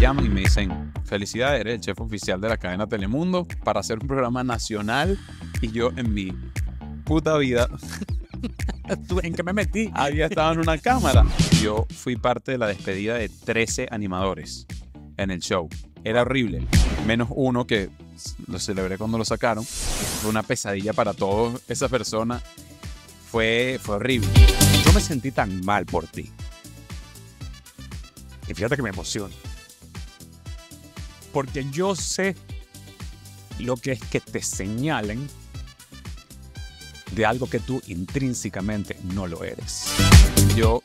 llaman y me dicen, felicidades, eres el chef oficial de la cadena Telemundo para hacer un programa nacional. Y yo en mi puta vida... en qué me metí? Había estado en una cámara. Yo fui parte de la despedida de 13 animadores en el show. Era horrible. Menos uno que lo celebré cuando lo sacaron. Fue una pesadilla para todos. Esa persona fue, fue horrible. Yo me sentí tan mal por ti. Y fíjate que me emociona porque yo sé lo que es que te señalen de algo que tú intrínsecamente no lo eres. Yo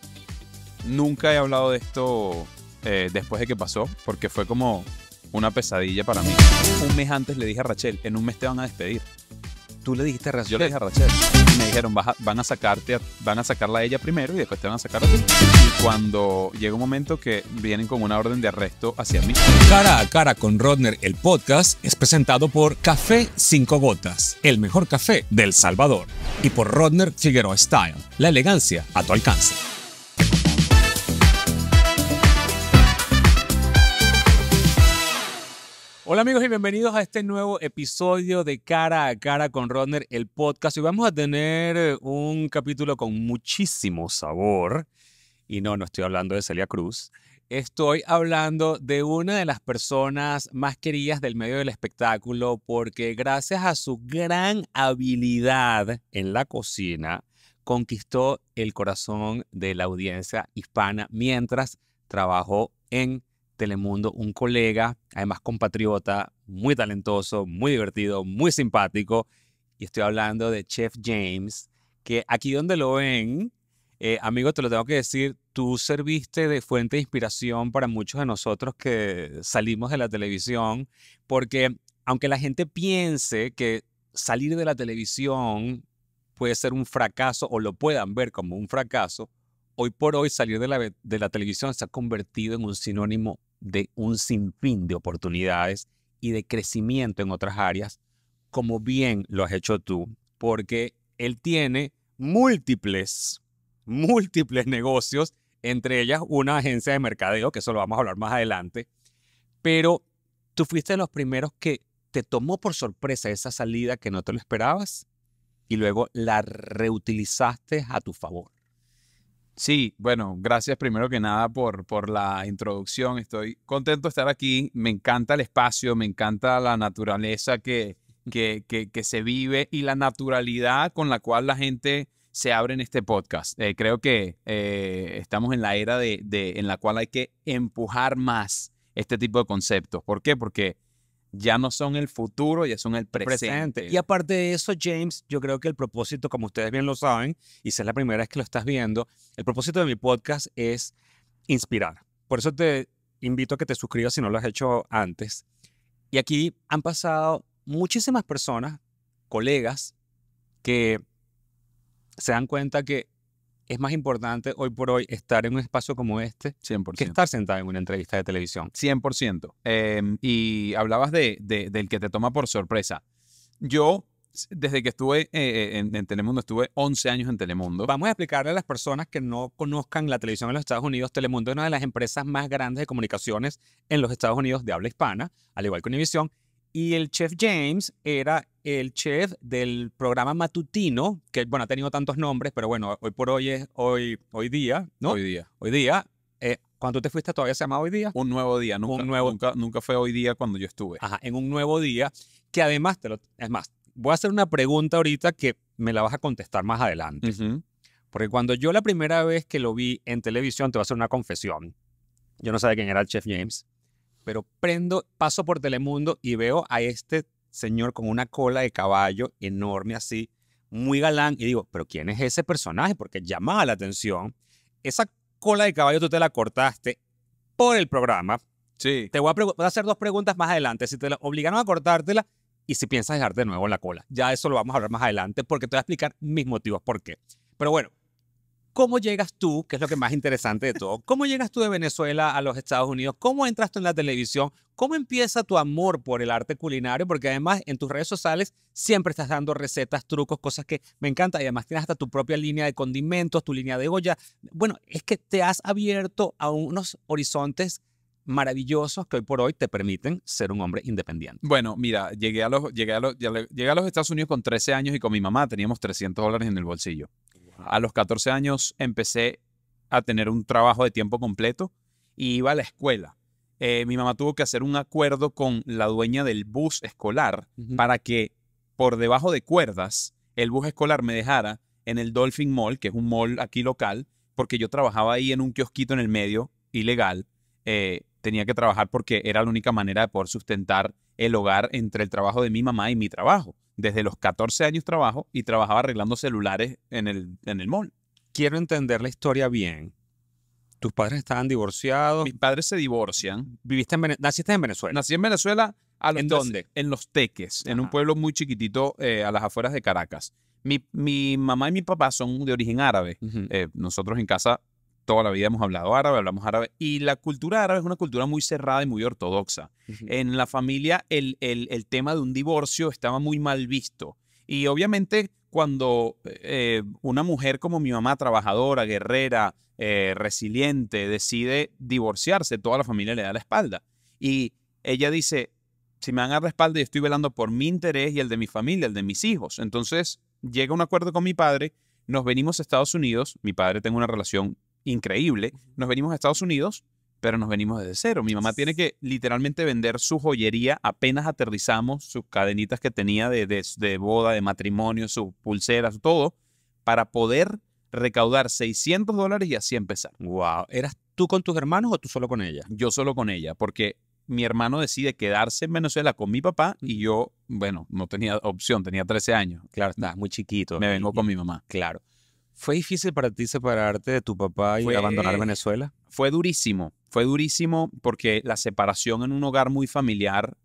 nunca he hablado de esto eh, después de que pasó, porque fue como una pesadilla para mí. Un mes antes le dije a Rachel, en un mes te van a despedir. Tú le dijiste a Rachel. Yo le dije a Rachel. me dijeron, van a sacarte, van a sacarla a ella primero y después te van a sacar a ti. Y cuando llega un momento que vienen con una orden de arresto hacia mí. Cara a cara con Rodner, el podcast es presentado por Café Cinco Gotas, el mejor café del Salvador. Y por Rodner Figueroa Style, la elegancia a tu alcance. Hola amigos y bienvenidos a este nuevo episodio de Cara a Cara con Rodner, el podcast. Y vamos a tener un capítulo con muchísimo sabor. Y no, no estoy hablando de Celia Cruz. Estoy hablando de una de las personas más queridas del medio del espectáculo porque gracias a su gran habilidad en la cocina conquistó el corazón de la audiencia hispana mientras trabajó en Telemundo, un colega, además compatriota, muy talentoso, muy divertido, muy simpático. Y estoy hablando de Chef James, que aquí donde lo ven, eh, amigo, te lo tengo que decir, tú serviste de fuente de inspiración para muchos de nosotros que salimos de la televisión, porque aunque la gente piense que salir de la televisión puede ser un fracaso o lo puedan ver como un fracaso, hoy por hoy salir de la, de la televisión se ha convertido en un sinónimo de un sinfín de oportunidades y de crecimiento en otras áreas, como bien lo has hecho tú, porque él tiene múltiples, múltiples negocios, entre ellas una agencia de mercadeo, que eso lo vamos a hablar más adelante, pero tú fuiste de los primeros que te tomó por sorpresa esa salida que no te lo esperabas y luego la reutilizaste a tu favor. Sí, bueno, gracias primero que nada por, por la introducción. Estoy contento de estar aquí. Me encanta el espacio, me encanta la naturaleza que, se vive y la naturalidad con la cual la gente se abre en este podcast. Eh, creo que eh, estamos en la era de, en la cual hay que empujar más este tipo de conceptos. ¿Por qué? Porque ya no son el futuro, ya son el presente. Y aparte de eso, James, yo creo que el propósito, como ustedes bien lo saben, y si es la primera vez que lo estás viendo, el propósito de mi podcast es inspirar. Por eso te invito a que te suscribas si no lo has hecho antes. Y aquí han pasado muchísimas personas, colegas, que se dan cuenta que es más importante hoy por hoy estar en un espacio como este que estar sentado en una entrevista de televisión. 100%. Em, y hablabas de, del que te toma por sorpresa. Yo, desde que estuve eh, eh, en, en, Telemundo, estuve 11 años en Telemundo. Vamos a explicarle a las personas que no conozcan la televisión en los Estados Unidos. Telemundo es una de las empresas más grandes de comunicaciones en los Estados Unidos de habla hispana, al igual que Univision y el chef James era el chef del programa matutino, que bueno, ha tenido tantos nombres, pero bueno, hoy por hoy es hoy, hoy día, ¿no? Hoy día. Hoy día. Eh, cuando te fuiste todavía se llamaba hoy día. Un nuevo día, nunca, un nuevo... nunca, nunca fue hoy día cuando yo estuve. Ajá, en un nuevo día, que además, te lo, es más, voy a hacer una pregunta ahorita que me la vas a contestar más adelante. Porque cuando yo la primera vez que lo vi en televisión, te voy a hacer una confesión. Yo no sabía quién era el Chef James pero prendo, paso por Telemundo y veo a este señor con una cola de caballo enorme así, muy galán, y digo, pero ¿quién es ese personaje? Porque llamaba la atención. Esa cola de caballo tú te la cortaste por el programa. Sí. Te voy a, hacer dos preguntas más adelante. Si te la obligaron a cortártela y si piensas dejar de nuevo la cola. Ya eso lo vamos a hablar más adelante porque te voy a explicar mis motivos por qué. Pero bueno, ¿Cómo llegas tú, que es lo que más interesante de todo, cómo llegas tú de Venezuela a los Estados Unidos? ¿Cómo entras tú en la televisión? ¿Cómo empieza tu amor por el arte culinario? Porque además en tus redes sociales siempre estás dando recetas, trucos, cosas que me encanta. Y además tienes hasta tu propia línea de condimentos, tu línea de olla. Bueno, es que te has abierto a unos horizontes maravillosos que hoy por hoy te permiten ser un hombre independiente. Bueno, mira, llegué a los, llegué llegué a los Estados Unidos con 13 años y con mi mamá teníamos 300 dólares en el bolsillo a los 14 años empecé a tener un trabajo de tiempo completo y iba a la escuela. Eh, mi mamá tuvo que hacer un acuerdo con la dueña del bus escolar para que por debajo de cuerdas el bus escolar me dejara en el Dolphin Mall, que es un mall aquí local, porque yo trabajaba ahí en un kiosquito en el medio, ilegal. Eh, tenía que trabajar porque era la única manera de poder sustentar el hogar entre el trabajo de mi mamá y mi trabajo. Desde los 14 años trabajo y trabajaba arreglando celulares en el, en el mall. Quiero entender la historia bien. ¿Tus padres estaban divorciados? Mis padres se divorcian. ¿Viviste en ¿Naciste en Venezuela? Nací en Venezuela. A ¿En dónde? En Los Teques, en un pueblo muy chiquitito eh, a las afueras de Caracas. Mi, mamá y mi papá son de origen árabe. Eh, nosotros en casa toda la vida hemos hablado árabe, hablamos árabe, y la cultura árabe es una cultura muy cerrada y muy ortodoxa. En la familia el, el, tema de un divorcio estaba muy mal visto. Y obviamente cuando eh, una mujer como mi mamá, trabajadora, guerrera, eh, resiliente, decide divorciarse, toda la familia le da la espalda. Y ella dice, si me van a la espalda, yo estoy velando por mi interés y el de mi familia, el de mis hijos. Entonces llega un acuerdo con mi padre, nos venimos a Estados Unidos, mi padre tengo una relación increíble. Nos venimos a Estados Unidos, pero nos venimos desde cero. Mi mamá tiene que literalmente vender su joyería apenas aterrizamos, sus cadenitas que tenía de, boda, de matrimonio, sus pulseras, todo, para poder recaudar 600 dólares y así empezar. Wow. ¿Eras tú con tus hermanos o tú solo con ella? Yo solo con ella, porque mi hermano decide quedarse en Venezuela con mi papá y yo, bueno, no tenía opción, tenía 13 años. Claro, mm. estás muy chiquito. Me vengo con mi mamá. Claro. ¿Fue difícil para ti separarte de tu papá y abandonar Venezuela? Fue durísimo, fue durísimo porque la separación en un hogar muy familiar,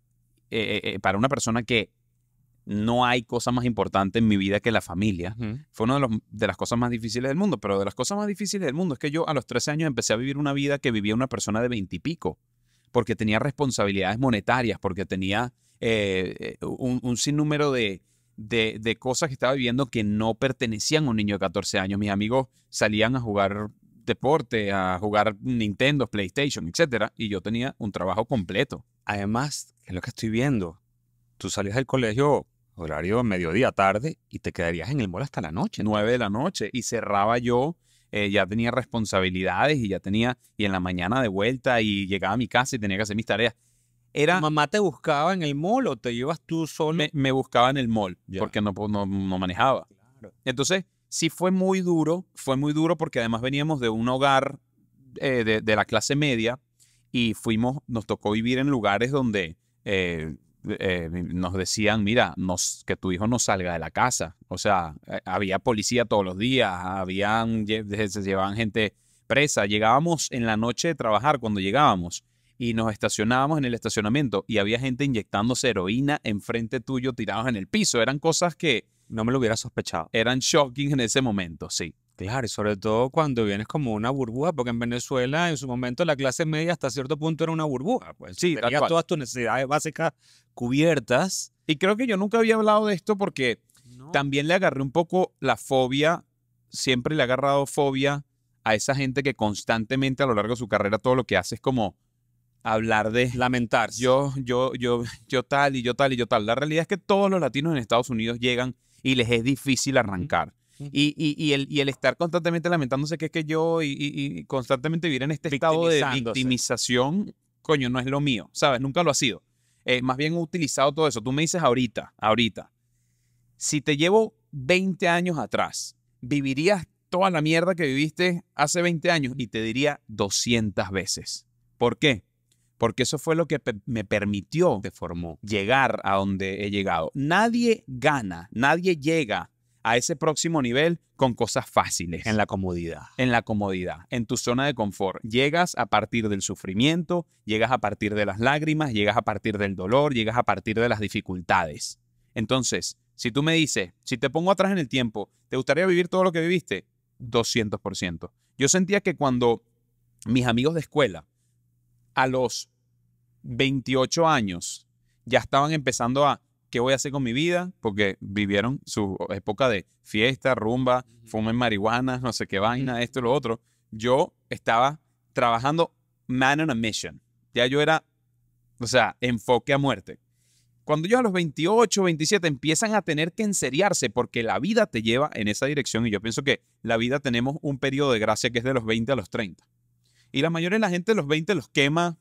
eh, eh, eh, para una persona que no hay cosa más importante en mi vida que la familia. Fue una de, las cosas más difíciles del mundo, pero de las cosas más difíciles del mundo es que yo a los 13 años empecé a vivir una vida que vivía una persona de 20 y pico, porque tenía responsabilidades monetarias, porque tenía un, sinnúmero de, de, cosas que estaba viviendo que no pertenecían a un niño de 14 años. Mis amigos salían a jugar deporte, a jugar Nintendo, PlayStation, etcétera, y yo tenía un trabajo completo. Además, es lo que estoy viendo, tú salías del colegio horario mediodía, tarde, y te quedarías en el mall hasta la noche. Nueve de la noche, y cerraba yo eh, ya tenía responsabilidades y ya tenía, y en la mañana de vuelta y llegaba a mi casa y tenía que hacer mis tareas era... mamá te buscaba en el mall o te llevas tú solo? Me, buscaba en el mall porque no, no, manejaba. Entonces, sí fue muy duro, fue muy duro porque además veníamos de un hogar eh, de, la clase media y fuimos, nos tocó vivir en lugares donde... Eh, eh, nos decían, mira, nos, que tu hijo no salga de la casa. O sea, había policía todos los días, habían, se llevaban gente presa. Llegábamos en la noche de trabajar cuando llegábamos y nos estacionábamos en el estacionamiento y había gente inyectándose heroína enfrente tuyo tirados en el piso. Eran cosas que... No me lo hubiera sospechado. Eran shocking en ese momento, sí. Claro, y sobre todo cuando vienes como una burbuja, porque en Venezuela en su momento la clase media hasta cierto punto era una burbuja. Pues sí, tenías todas tus necesidades básicas cubiertas. Y creo que yo nunca había hablado de esto porque también le agarré un poco la fobia, siempre le he agarrado fobia a esa gente que constantemente a lo largo de su carrera todo lo que hace es como hablar de Lamentarse. Yo, yo, yo, yo tal y yo tal y yo tal. La realidad es que todos los latinos en Estados Unidos llegan y les es difícil arrancar. y, el, estar constantemente lamentándose que es que yo y, constantemente vivir en este estado de victimización, coño, no es lo mío, ¿sabes? Nunca lo ha sido. Eh, más bien he utilizado todo eso. Tú me dices ahorita, ahorita, si te llevo 20 años atrás, vivirías toda la mierda que viviste hace 20 años y te diría 200 veces. ¿Por qué? porque eso fue lo que me permitió, me formó, llegar a donde he llegado. Nadie gana, nadie llega a ese próximo nivel con cosas fáciles. En la comodidad. En la comodidad, en tu zona de confort. Llegas a partir del sufrimiento, llegas a partir de las lágrimas, llegas a partir del dolor, llegas a partir de las dificultades. Entonces, si tú me dices, si te pongo atrás en el tiempo, ¿te gustaría vivir todo lo que viviste? 200%. Yo sentía que cuando mis amigos de escuela a los 28 años ya estaban empezando a qué voy a hacer con mi vida, porque vivieron su época de fiesta, rumba, fumen marihuana, no sé qué vaina, esto y lo otro. Yo estaba trabajando man on a mission. Ya yo era, o sea, enfoque a muerte. Cuando yo a los 28, 27 empiezan a tener que enseriarse porque la vida te lleva en esa dirección y yo pienso que la vida tenemos un periodo de gracia que es de los 20 a los 30. Y la mayoría de la gente los 20 los quema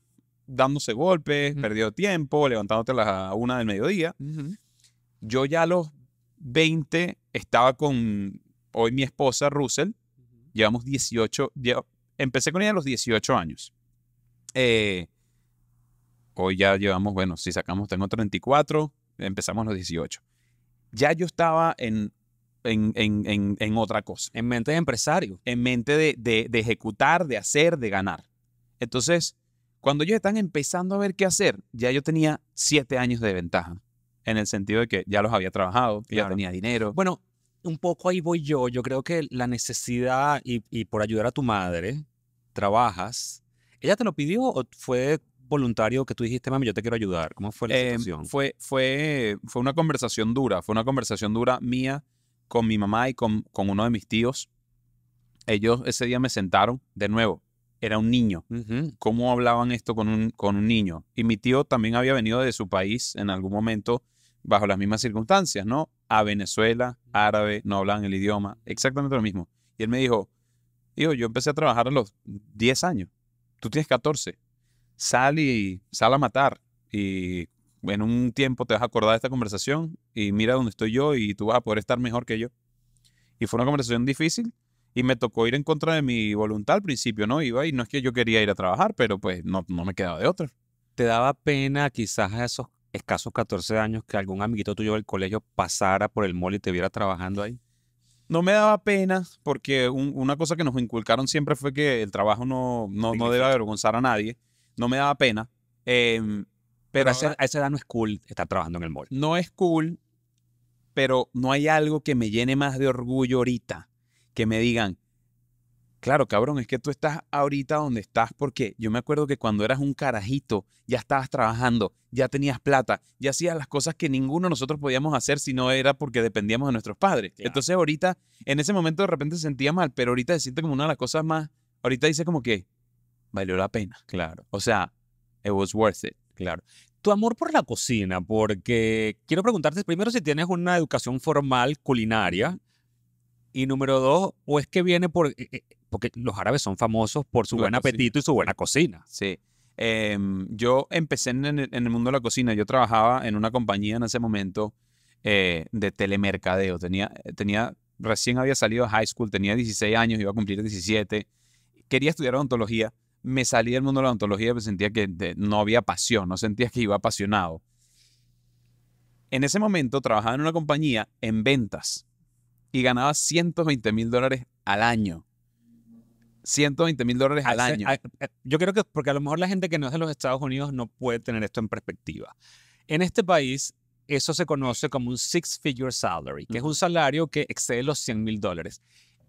dándose golpes, perdiendo tiempo, levantándote a las una del mediodía. Yo ya a los 20 estaba con hoy mi esposa Russell. Llevamos 18, empecé con ella a los 18 años. Eh, hoy ya llevamos, bueno, si sacamos, tengo 34, empezamos los 18. Ya yo estaba en en, en, en, en otra cosa. En mente de empresario, en mente de, de, de ejecutar, de hacer, de ganar. Entonces, cuando ellos están empezando a ver qué hacer, ya yo tenía siete años de ventaja, en el sentido de que ya los había trabajado, ya tenía dinero. Bueno, un poco ahí voy yo. Yo creo que la necesidad y, y, por ayudar a tu madre, trabajas. ¿Ella te lo pidió o fue voluntario que tú dijiste, mami, yo te quiero ayudar? ¿Cómo fue la em, situación? Fue, fue, fue una conversación dura, fue una conversación dura mía con mi mamá y con, uno de mis tíos. Ellos ese día me sentaron de nuevo. Era un niño. ¿Cómo hablaban esto con un, niño? Y mi tío también había venido de su país en algún momento bajo las mismas circunstancias, ¿no? A Venezuela, árabe, no hablaban el idioma, exactamente lo mismo. Y él me dijo, yo empecé a trabajar a los 10 años, tú tienes 14, sal y sal a matar y en un tiempo te vas a acordar de esta conversación y mira dónde estoy yo y tú vas a poder estar mejor que yo. Y fue una conversación difícil y me tocó ir en contra de mi voluntad al principio, ¿no? Iba y no es que yo quería ir a trabajar, pero pues no, me quedaba de otra. ¿Te daba pena quizás a esos escasos 14 años que algún amiguito tuyo del colegio pasara por el mall y te viera trabajando ahí? No me daba pena porque una cosa que nos inculcaron siempre fue que el trabajo no, no, no debe avergonzar a nadie. No me daba pena. Eh, pero, a, esa, edad no es cool estar trabajando en el mall. No es cool, pero no hay algo que me llene más de orgullo ahorita. Que me digan, claro, cabrón, es que tú estás ahorita donde estás porque yo me acuerdo que cuando eras un carajito ya estabas trabajando, ya tenías plata, ya hacías las cosas que ninguno de nosotros podíamos hacer si no era porque dependíamos de nuestros padres. Entonces ahorita, en ese momento de repente sentía mal, pero ahorita se siente como una de las cosas más, ahorita dice como que valió la pena. Claro. O sea, it was worth it. Claro. Tu amor por la cocina, porque quiero preguntarte primero si tienes una educación formal culinaria y número dos, o es que viene por, eh, eh, porque los árabes son famosos por su buen apetito y su buena cocina. Sí. Em, yo empecé en el, mundo de la cocina, yo trabajaba en una compañía en ese momento eh, de telemercadeo, tenía, tenía, recién había salido de high school, tenía 16 años, iba a cumplir 17, quería estudiar odontología me salí del mundo de la odontología, me pues, sentía que no había pasión, no sentía que iba apasionado. En ese momento trabajaba en una compañía en ventas y ganaba 120 mil dólares al año. 120 mil dólares ah, al año. Ah, eh, yo creo que porque a lo mejor la gente que no es de los Estados Unidos no puede tener esto en perspectiva. En este país, eso se conoce como un six-figure salary, que es un salario que excede los 100 mil dólares.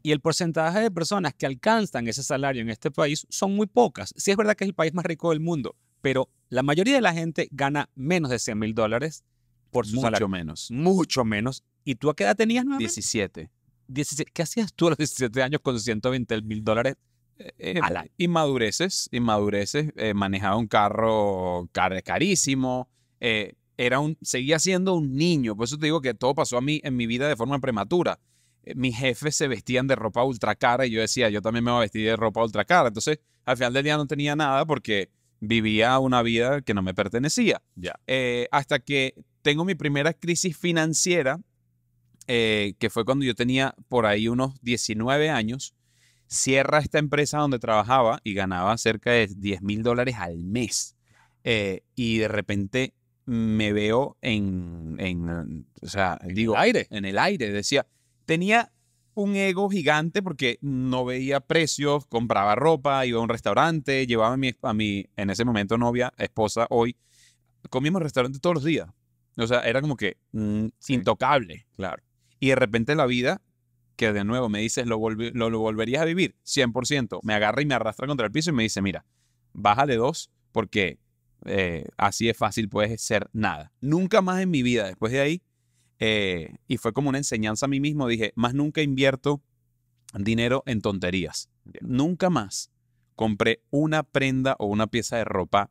Y el porcentaje de personas que alcanzan ese salario en este país son muy pocas. Sí es verdad que es el país más rico del mundo, pero la mayoría de la gente gana menos de 100 mil dólares por su salario. Mucho menos. Mucho menos. ¿Y tú a qué edad tenías 17. ¿Qué hacías tú a los 17 años con 120 mil dólares eh, eh inmadureces, inmadureces, eh, manejaba un carro carísimo, eh, era un, seguía siendo un niño, por eso te digo que todo pasó a mí en mi vida de forma prematura. Eh, mis jefes se vestían de ropa ultra cara y yo decía, yo también me voy a vestir de ropa ultra cara. Entonces, al final del día no tenía nada porque vivía una vida que no me pertenecía. Eh, hasta que tengo mi primera crisis financiera, eh, que fue cuando yo tenía por ahí unos 19 años. Cierra esta empresa donde trabajaba y ganaba cerca de 10 mil dólares al mes. y de repente me veo en, o sea, digo, En el aire. Decía, tenía un ego gigante porque no veía precios, compraba ropa, iba a un restaurante, llevaba a mi, en ese momento novia, esposa, hoy, comíamos en restaurante todos los días. O sea, era como que mm, intocable, claro. Y de repente la vida, que de nuevo me dices, lo, volverías a vivir, 100%, me agarra y me arrastra contra el piso y me dice, mira, bájale dos porque eh, así es fácil, puedes ser nada. Nunca más en mi vida, después de ahí, eh, y fue como una enseñanza a mí mismo. Dije, más nunca invierto dinero en tonterías. Nunca más compré una prenda o una pieza de ropa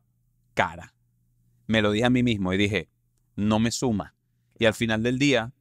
cara. Me lo dije a mí mismo y dije, no me suma. Y al final del día,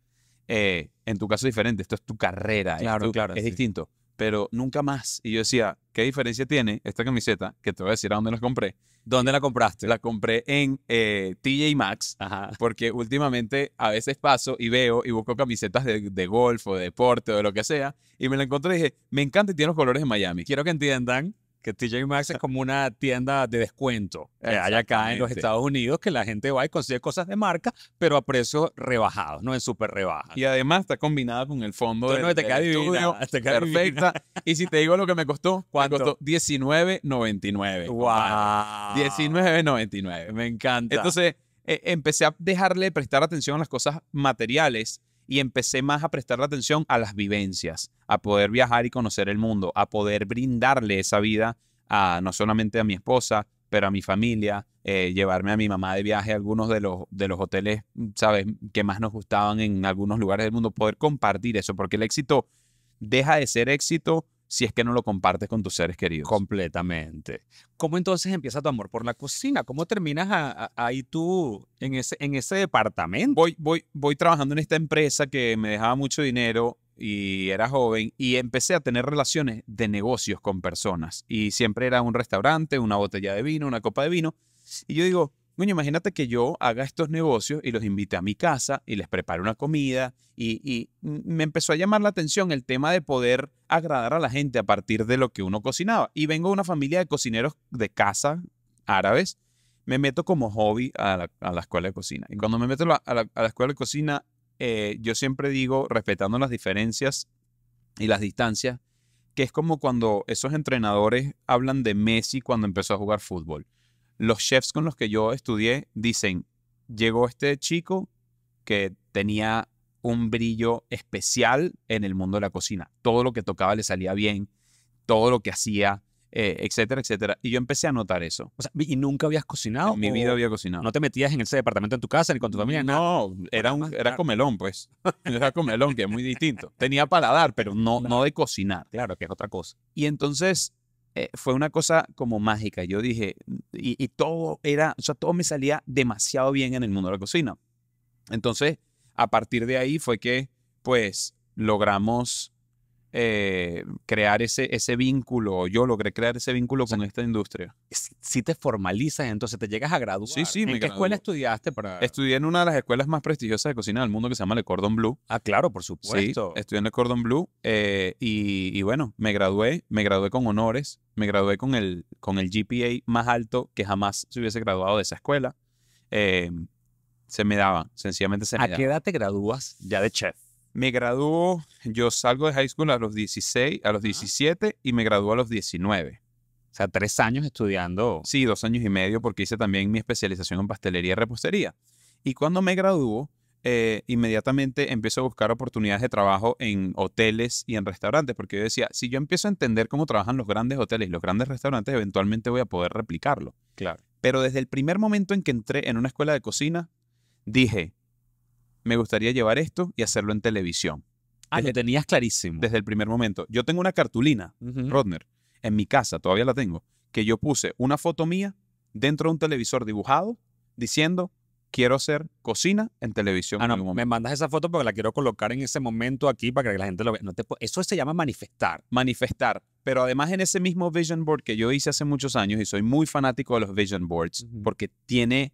eh, en tu caso es diferente, esto es tu carrera. Claro, es claro. Es distinto pero nunca más. Y yo decía, ¿qué diferencia tiene esta camiseta? Que te voy a decir a dónde la compré. ¿Dónde la compraste? La compré en eh, TJ Maxx, Ajá. porque últimamente a veces paso y veo y busco camisetas de, de golf o de deporte o de lo que sea, y me la encontré y dije, me encanta y tiene los colores de Miami. Quiero que entiendan que TJ Maxx es ah. como una tienda de descuento que eh, hay acá en los Estados Unidos que la gente va y consigue cosas de marca, pero a precios rebajados, no en súper rebajas. Y además está combinada con el fondo de perfecta. Y si te digo lo que me costó, ¿cuánto? Me costó 19.99. Wow. 19.99. Me encanta. Entonces, eh, empecé a dejarle prestar atención a las cosas materiales y empecé más a prestar la atención a las vivencias, a poder viajar y conocer el mundo, a poder brindarle esa vida a no solamente a mi esposa, pero a mi familia, eh, llevarme a mi mamá de viaje a algunos de los, de los hoteles, ¿sabes?, que más nos gustaban en algunos lugares del mundo, poder compartir eso, porque el éxito deja de ser éxito si es que no lo compartes con tus seres queridos. Completamente. ¿Cómo entonces empieza tu amor por la cocina? ¿Cómo terminas ahí tú en ese, en ese departamento? Voy, voy, voy trabajando en esta empresa que me dejaba mucho dinero y era joven y empecé a tener relaciones de negocios con personas y siempre era un restaurante, una botella de vino, una copa de vino y yo digo, imagínate que yo haga estos negocios y los invite a mi casa y les prepare una comida y, me empezó a llamar la atención el tema de poder agradar a la gente a partir de lo que uno cocinaba. Y vengo de una familia de cocineros de casa árabes, me meto como hobby a la, escuela de cocina. Y cuando me meto a la, escuela de cocina, eh, yo siempre digo, respetando las diferencias y las distancias, que es como cuando esos entrenadores hablan de Messi cuando empezó a jugar fútbol los chefs con los que yo estudié dicen, llegó este chico que tenía un brillo especial en el mundo de la cocina. Todo lo que tocaba le salía bien, todo lo que hacía, eh, etcétera, etcétera. Y yo empecé a notar eso. ¿y nunca habías cocinado? En mi vida había cocinado. ¿No te metías en ese departamento en tu casa ni con tu familia? No, era, un, era comelón, pues. Era comelón, que es muy distinto. Tenía paladar, pero no, no de cocinar. Claro, que es otra cosa. Y entonces eh, fue una cosa como mágica. Yo dije, y, y, todo era, o sea, todo me salía demasiado bien en el mundo de la cocina. Entonces, a partir de ahí fue que, pues, logramos eh, crear ese, ese vínculo, yo logré crear ese vínculo con esta industria. Si, te formalizas, entonces te llegas a graduar. ¿En qué escuela estudiaste? Para... Estudié en una de las escuelas más prestigiosas de cocina del mundo que se llama Le Cordon blue Ah, claro, por supuesto. estudié en Le Cordon Bleu eh, y, bueno, me gradué, me gradué con honores, me gradué con el, con el GPA más alto que jamás se hubiese graduado de esa escuela. Eh, se me daba, sencillamente se me ¿A qué edad te gradúas ya de chef? me graduó, yo salgo de high school a los 16, a los 17 y me graduó a los 19. O sea, tres años estudiando. Sí, dos años y medio porque hice también mi especialización en pastelería y repostería. Y cuando me graduó, eh, inmediatamente empiezo a buscar oportunidades de trabajo en hoteles y en restaurantes, porque yo decía, si yo empiezo a entender cómo trabajan los grandes hoteles y los grandes restaurantes, eventualmente voy a poder replicarlo. Claro. Pero desde el primer momento en que entré en una escuela de cocina, dije, me gustaría llevar esto y hacerlo en televisión. Ah, tenías clarísimo. Desde el primer momento. Yo tengo una cartulina, Rodner, en mi casa, todavía la tengo, que yo puse una foto mía dentro de un televisor dibujado diciendo, quiero hacer cocina en televisión. Ah, no, me mandas esa foto porque la quiero colocar en ese momento aquí para que la gente lo vea. No eso se llama manifestar. Manifestar. Pero además en ese mismo vision board que yo hice hace muchos años y soy muy fanático de los vision boards porque tiene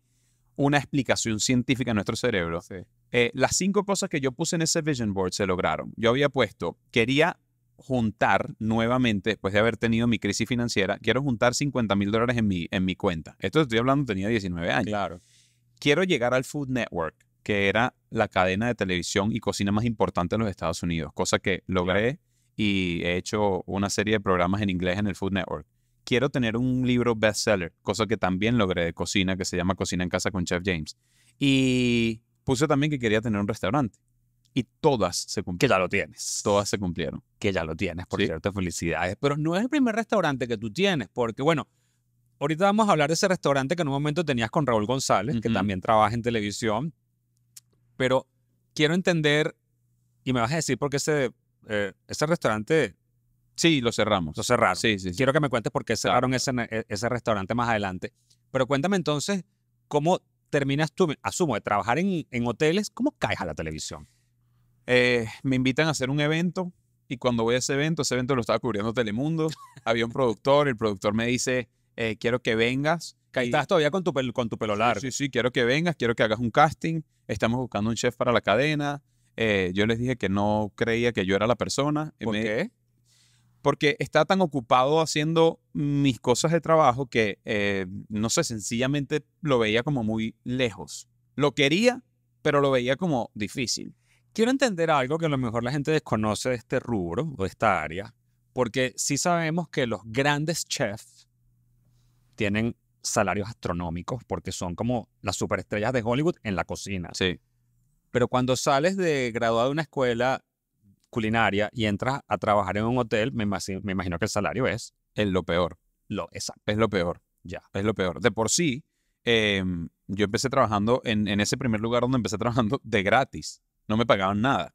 una explicación científica en nuestro cerebro. Sí. Eh, las cinco cosas que yo puse en ese vision board se lograron. Yo había puesto, quería juntar nuevamente, después de haber tenido mi crisis financiera, quiero juntar 50 mil dólares en mi, en mi cuenta. Esto estoy hablando, tenía 19 años. Claro. Quiero llegar al Food Network, que era la cadena de televisión y cocina más importante en los Estados Unidos, cosa que logré y he hecho una serie de programas en inglés en el Food Network. Quiero tener un libro bestseller, cosa que también logré de cocina, que se llama Cocina en Casa con Chef James. Y puse también que quería tener un restaurante. Y todas se cumplieron. Que ya lo tienes. Todas se cumplieron. Que ya lo tienes, por cierto, felicidades. Pero no es el primer restaurante que tú tienes, porque bueno, ahorita vamos a hablar de ese restaurante que en un momento tenías con Raúl González, que también trabaja en televisión. Pero quiero entender, y me vas a decir por qué ese, eh, ese restaurante... Sí, lo cerramos. Lo cerraron. Sí, sí, Quiero que me cuentes por qué cerraron ese, e, ese restaurante más adelante. Pero cuéntame entonces cómo terminas tú, asumo, de trabajar en, hoteles, ¿cómo caes a la televisión? Eh, me invitan a hacer un evento y cuando voy a ese evento, ese evento lo estaba cubriendo Telemundo, había un productor, el productor me dice, eh, quiero que vengas. Estás todavía con tu, pelo, con tu largo. Sí, sí, quiero que vengas, quiero que hagas un casting, estamos buscando un chef para la cadena. Eh, yo les dije que no creía que yo era la persona. ¿Por qué? porque estaba tan ocupado haciendo mis cosas de trabajo que, eh, no sé, sencillamente lo veía como muy lejos. Lo quería, pero lo veía como difícil. Quiero entender algo que a lo mejor la gente desconoce de este rubro o de esta área, porque sí sabemos que los grandes chefs tienen salarios astronómicos porque son como las superestrellas de Hollywood en la cocina. Sí. Pero cuando sales de graduado de una escuela culinaria y entras a trabajar en un hotel, me, imagino, me imagino que el salario es... Es lo peor. exacto. Es lo peor. Ya. Es lo peor. De por sí, em, yo empecé trabajando en, en ese primer lugar donde empecé trabajando de gratis. No me pagaban nada.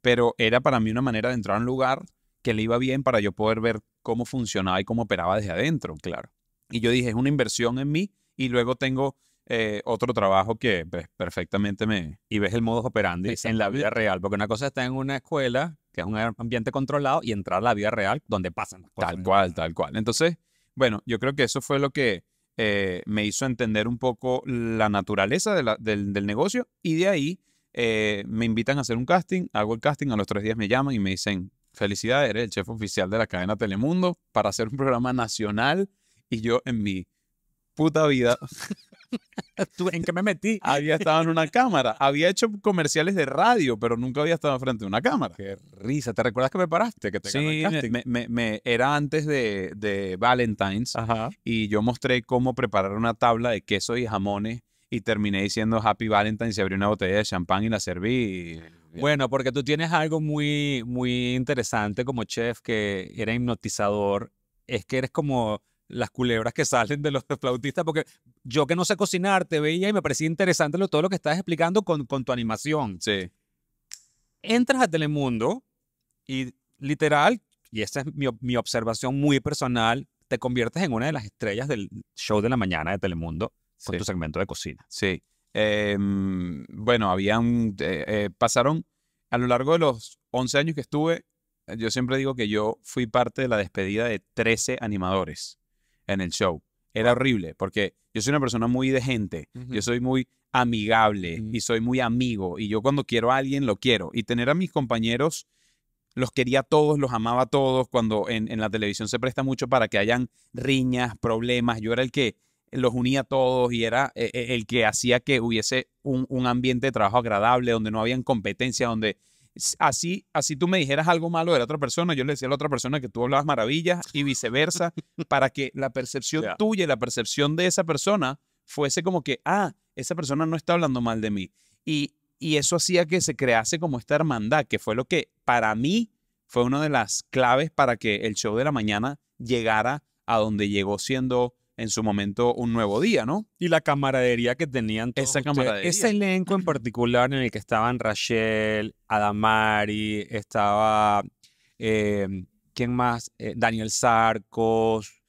Pero era para mí una manera de entrar a un lugar que le iba bien para yo poder ver cómo funcionaba y cómo operaba desde adentro. Claro. Y yo dije, es una inversión en mí y luego tengo eh, otro trabajo que pues, perfectamente me... Y ves el modus operandi en la vida real, porque una cosa está en una escuela, que es un ambiente controlado, y entrar a la vida real donde pasan cosas. Tal cual, tal cual. Entonces, bueno, yo creo que eso fue lo que eh, me hizo entender un poco la naturaleza del, negocio, y de ahí eh, me invitan a hacer un casting, hago el casting, a los tres días me llaman y me dicen, felicidades, eres el chef oficial de la cadena Telemundo para hacer un programa nacional, y yo en mi puta vida. ¿En qué me metí? Había estado en una cámara. Había hecho comerciales de radio, pero nunca había estado frente de una cámara. Qué risa. ¿Te recuerdas que me paraste? Que te sí, me, era antes de, de Valentine's Ajá. y yo mostré cómo preparar una tabla de queso y jamones y terminé diciendo Happy Valentine's y abrí una botella de champán y la serví. Bueno, porque tú tienes algo muy, muy interesante como chef que era hipnotizador. Es que eres como las culebras que salen de los flautistas, porque yo que no sé cocinar, te veía y me parecía interesante lo, todo lo que estabas explicando con, tu animación. Sí. Entras a Telemundo y literal, y esa es mi, observación muy personal, te conviertes en una de las estrellas del show de la mañana de Telemundo con tu segmento de cocina. Sí. Em, bueno, habían, eh, eh, pasaron a lo largo de los 11 años que estuve, yo siempre digo que yo fui parte de la despedida de 13 animadores en el show. Era horrible, porque yo soy una persona muy de gente, yo soy muy amigable y soy muy amigo, y yo cuando quiero a alguien lo quiero. Y tener a mis compañeros, los quería todos, los amaba a todos, cuando en, la televisión se presta mucho para que hayan riñas, problemas, yo era el que los unía a todos y era eh, eh, el que hacía que hubiese un, ambiente de trabajo agradable, donde no habían competencia, donde así, así tú me dijeras algo malo de la otra persona, yo le decía a la otra persona que tú hablabas maravillas y viceversa, para que la percepción tuya y la percepción de esa persona fuese como que, ah, esa persona no está hablando mal de mí. Y, y eso hacía que se crease como esta hermandad, que fue lo que para mí fue una de las claves para que el show de la mañana llegara a donde llegó siendo en su momento un nuevo día, ¿no? Y la camaradería que tenían todos Ese elenco en particular en el que estaban Rachel, Adamari, estaba, eh, ¿quién más? Eh, Daniel Sarcos,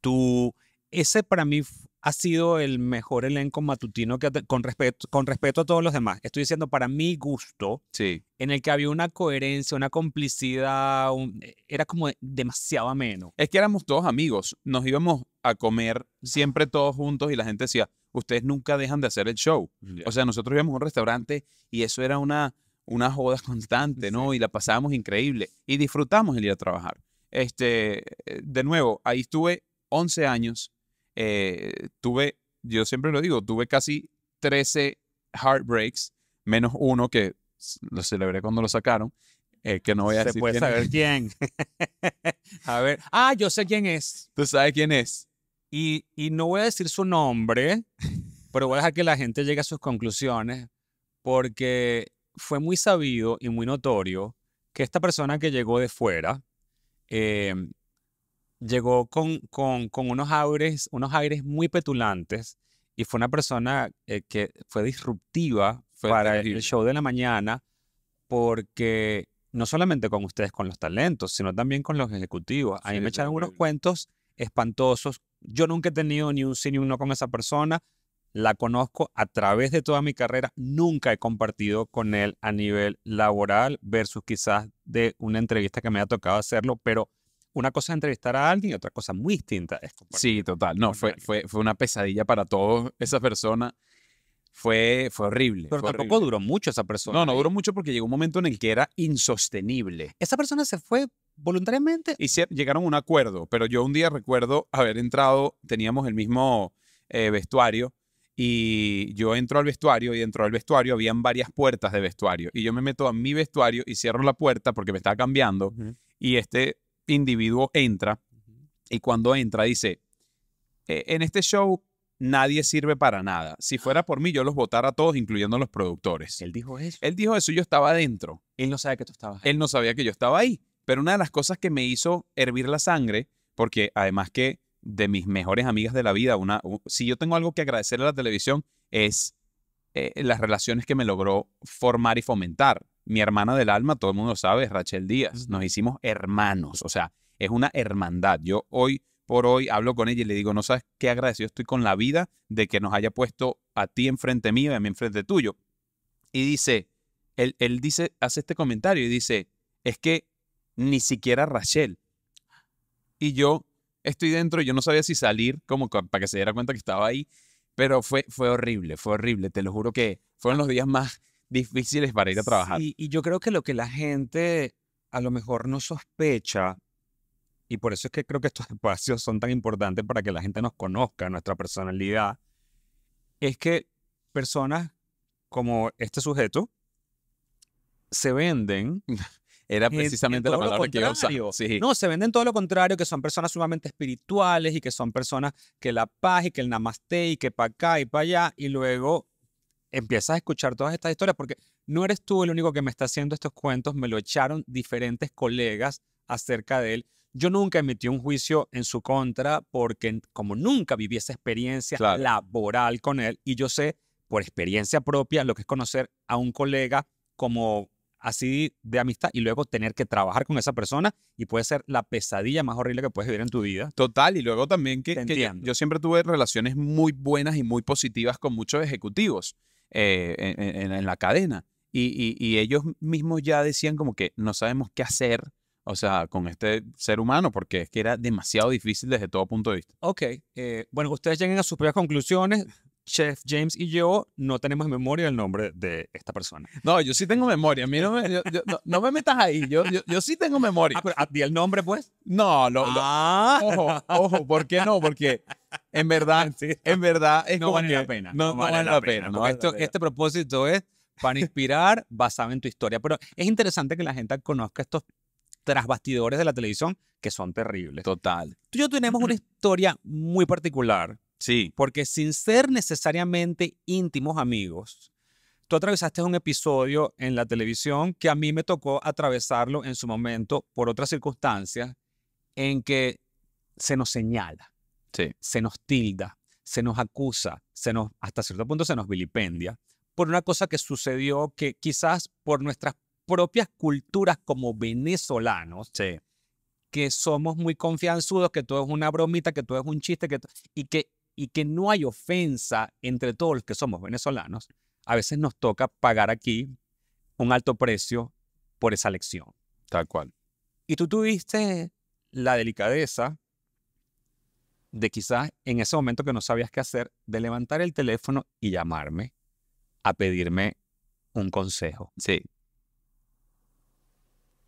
tú. Ese para mí ha sido el mejor elenco matutino que con respeto con respeto a todos los demás. Estoy diciendo para mi gusto, sí. en el que había una coherencia, una complicidad, e, era como demasiado ameno. Es que éramos todos amigos, nos íbamos a comer siempre todos juntos y la gente decía, "Ustedes nunca dejan de hacer el show." O sea, nosotros íbamos a un restaurante y eso era una una joda constante, ¿no? Y la pasábamos increíble y disfrutamos el ir a trabajar. Este, eh, de nuevo, ahí estuve 11 años eh, tuve, yo siempre lo digo, tuve casi 13 heartbreaks, menos uno que lo celebré cuando lo sacaron, eh, que no voy a Se puede saber quién. a ver, ah, yo sé quién es. Tú sabes quién es. Y, y no voy a decir su nombre, pero voy a dejar que la gente llegue a sus conclusiones, porque fue muy sabido y muy notorio que esta persona que llegó de fuera, eh, llegó con, con, unos, aires, unos aires muy petulantes y fue una persona eh, que fue disruptiva para el show de la mañana porque no solamente con ustedes, con los talentos, sino también con los ejecutivos. A mí me echaron unos cuentos espantosos. Yo nunca he tenido ni un sí ni uno con esa persona. La conozco a través de toda mi carrera. Nunca he compartido con él a nivel laboral versus quizás de una entrevista que me ha tocado hacerlo, pero una cosa es entrevistar a alguien y otra cosa muy distinta Sí, total. No, fue, fue, fue una pesadilla para todos. Esa persona Fue, fue horrible. Pero tampoco duró mucho esa persona. No, no duró ¿eh? mucho porque llegó un momento en el que era insostenible. Esa persona se fue voluntariamente. Y llegaron a un acuerdo, pero yo un día recuerdo haber entrado, teníamos el mismo eh, vestuario. Y yo entro al vestuario y dentro del vestuario habían varias puertas de vestuario. Y yo me meto a mi vestuario y cierro la puerta porque me estaba cambiando. Y este individuo entra y cuando entra dice, eh, en este show nadie sirve para nada. Si fuera por mí, yo los votara a todos, incluyendo a los productores. Él dijo eso. Él dijo eso, yo estaba adentro. Él no sabía que tú estabas Él no sabía que yo estaba ahí. Pero una de las cosas que me hizo hervir la sangre, porque además que de mis mejores amigas de la vida, una, si yo tengo algo que agradecer a la televisión, es eh, las relaciones que me logró formar y fomentar. Mi hermana del alma, todo el mundo sabe, es Rachel Díaz. Nos hicimos hermanos, o sea, es una hermandad. Yo hoy por hoy hablo con ella y le digo, no sabes qué agradecido estoy con la vida de que nos haya puesto a ti enfrente mío y a mí enfrente tuyo. Y dice, él, dice, hace este comentario y dice, es que ni siquiera Rachel. Y yo estoy dentro, yo no sabía si salir como para que se diera cuenta que estaba ahí. Pero fue, fue horrible, fue horrible. Te lo juro que fueron los días más difíciles para ir a trabajar. y yo creo que lo que la gente a lo mejor no sospecha, y por eso es que creo que estos espacios son tan importantes para que la gente nos conozca, nuestra personalidad, es que personas como este sujeto se venden Era eh, precisamente la palabra que iba a No, se venden todo lo contrario, que son personas sumamente espirituales y que son personas que la paz y que el namaste y que para acá y para allá. Y luego empiezas a escuchar todas estas historias porque no eres tú el único que me está haciendo estos cuentos, me lo echaron diferentes colegas acerca de él. Yo nunca emití un juicio en su contra porque como nunca viví esa experiencia laboral con él y yo sé por experiencia propia lo que es conocer a un colega como así de amistad y luego tener que trabajar con esa persona y puede ser la pesadilla más horrible que puedes vivir en tu vida. Total, y luego también que, yo, siempre tuve relaciones muy buenas y muy positivas con muchos ejecutivos eh, en, la cadena y, ellos mismos ya decían como que no sabemos qué hacer. O sea, con este ser humano, porque es que era demasiado difícil desde todo punto de vista. Ok, eh, bueno, ustedes lleguen a sus propias conclusiones. Chef James y yo no tenemos memoria del nombre de esta persona. No, yo sí tengo memoria. no me, metas ahí. Yo, yo, sí tengo memoria. ¿Y ah, ah, el nombre, pues? No, lo, ah. ojo, ojo, ¿por qué no? Porque en verdad, en verdad es no vale la pena. No, vale, la pena. esto, este propósito es para inspirar basado en tu historia. Pero es interesante que la gente conozca estos trasbastidores de la televisión que son terribles. Total. Tú y yo tenemos una historia muy particular porque sin ser necesariamente íntimos amigos, tú atravesaste un episodio en la televisión que a mí me tocó atravesarlo en su momento por otras circunstancias en que se nos señala, se nos tilda, se nos acusa, se nos, hasta cierto punto se nos vilipendia por una cosa que sucedió que quizás por nuestras propias culturas como venezolanos, que somos muy confianzudos, que todo es una bromita, que todo es un chiste, que y que y que no hay ofensa entre todos los que somos venezolanos, a veces nos toca pagar aquí un alto precio por esa lección. Tal cual. Y tú tuviste la delicadeza de quizás en ese momento que no sabías qué hacer, de levantar el teléfono y llamarme a pedirme un consejo. Sí.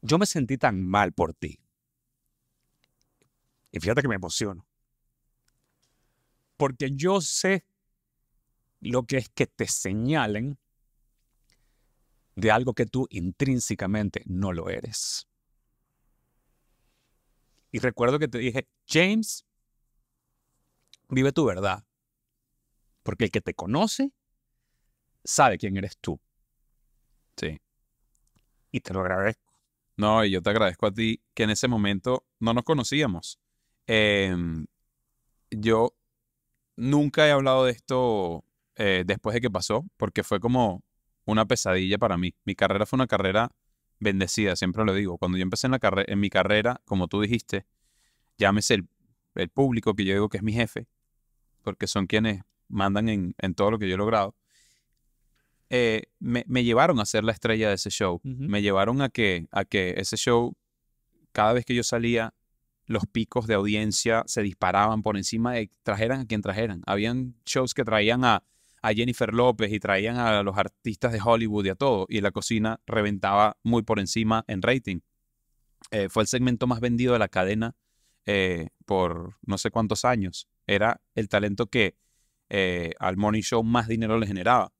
Yo me sentí tan mal por ti. Y fíjate que me emociono porque yo sé lo que es que te señalen de algo que tú intrínsecamente no lo eres. Y recuerdo que te dije, James, vive tu verdad, porque el que te conoce sabe quién eres tú. Sí. Y te lo agradezco. No, y yo te agradezco a ti que en ese momento no nos conocíamos. Em, yo nunca he hablado de esto eh, después de que pasó, porque fue como una pesadilla para mí. Mi carrera fue una carrera bendecida, siempre lo digo. Cuando yo empecé en, la en mi carrera, como tú dijiste, llámese el, público, que yo digo que es mi jefe, porque son quienes mandan en, todo lo que yo he logrado, eh, me, llevaron a ser la estrella de ese show. Me llevaron a que, a que ese show, cada vez que yo salía, los picos de audiencia se disparaban por encima de trajeran a quien trajeran. Habían shows que traían a, Jennifer López y traían a los artistas de Hollywood y a todo, y la cocina reventaba muy por encima en rating. Eh, fue el segmento más vendido de la cadena eh, por no sé cuántos años. Era el talento que eh, al Money Show más dinero le generaba.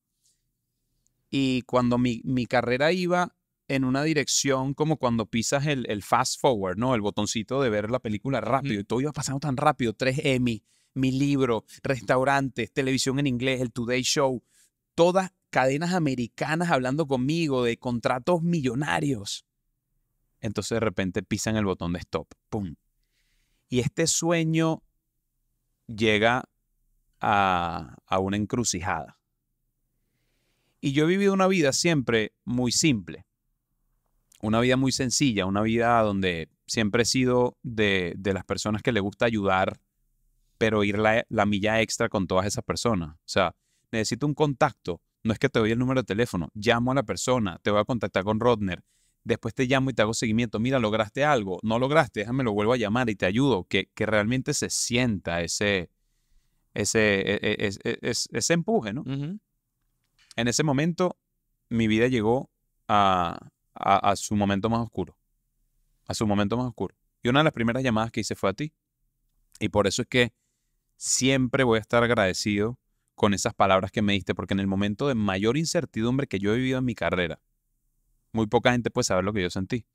Y cuando mi, mi carrera iba en una dirección como cuando pisas el, fast forward, ¿no? El botoncito de ver la película rápido. Y todo iba pasando tan rápido. 3 Emmy, mi libro, restaurantes, televisión en inglés, el Today Show. Todas cadenas americanas hablando conmigo de contratos millonarios. Entonces de repente pisan el botón de stop. ¡Pum! Y este sueño llega a, a una encrucijada. Y yo he vivido una vida siempre muy simple una vida muy sencilla, una vida donde siempre he sido de, de las personas que le gusta ayudar, pero ir la, milla extra con todas esas personas. O sea, necesito un contacto. No es que te doy el número de teléfono, llamo a la persona, te voy a contactar con Rodner, después te llamo y te hago seguimiento. Mira, lograste algo, no lograste, déjame lo vuelvo a llamar y te ayudo. Que, realmente se sienta ese, ese, e, e, e, ese, empuje, ¿no? En ese momento, mi vida llegó a, a, su momento más oscuro. A su momento más oscuro. Y una de las primeras llamadas que hice fue a ti. Y por eso es que siempre voy a estar agradecido con esas palabras que me diste, porque en el momento de mayor incertidumbre que yo he vivido en mi carrera, muy poca gente puede saber lo que yo sentí.